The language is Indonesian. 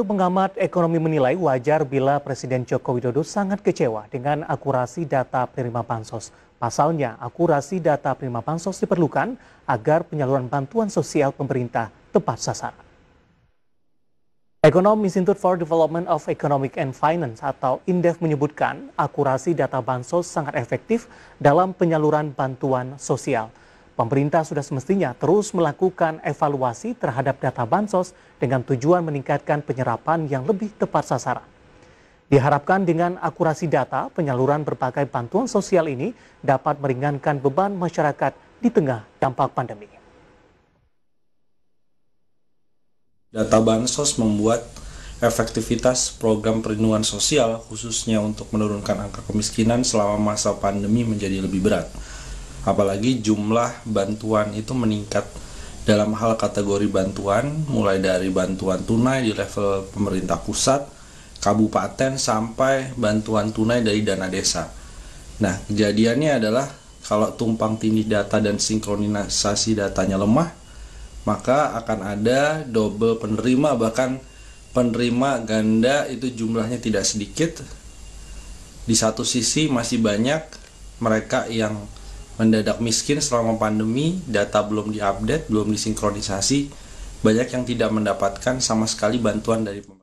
Pengamat ekonomi menilai wajar bila Presiden Joko Widodo sangat kecewa dengan akurasi data penerima bansos. Pasalnya, akurasi data penerima bansos diperlukan agar penyaluran bantuan sosial pemerintah tepat sasaran. Ekonom Institute for Development of Economic and Finance atau INDEF menyebutkan akurasi data bansos sangat efektif dalam penyaluran bantuan sosial. Pemerintah sudah semestinya terus melakukan evaluasi terhadap data bansos dengan tujuan meningkatkan penyerapan yang lebih tepat sasaran. Diharapkan dengan akurasi data, penyaluran berbagai bantuan sosial ini dapat meringankan beban masyarakat di tengah dampak pandemi. Data bansos membuat efektivitas program perlindungan sosial khususnya untuk menurunkan angka kemiskinan selama masa pandemi menjadi lebih berat. Apalagi jumlah bantuan itu meningkat dalam hal kategori bantuan, mulai dari bantuan tunai di level pemerintah pusat, kabupaten, sampai bantuan tunai dari dana desa. Nah, kejadiannya adalah kalau tumpang tindih data dan sinkronisasi datanya lemah, maka akan ada double penerima, bahkan penerima ganda itu jumlahnya tidak sedikit. Di satu sisi masih banyak mereka yang mendadak miskin selama pandemi, data belum diupdate, belum disinkronisasi, banyak yang tidak mendapatkan sama sekali bantuan dari pemerintah.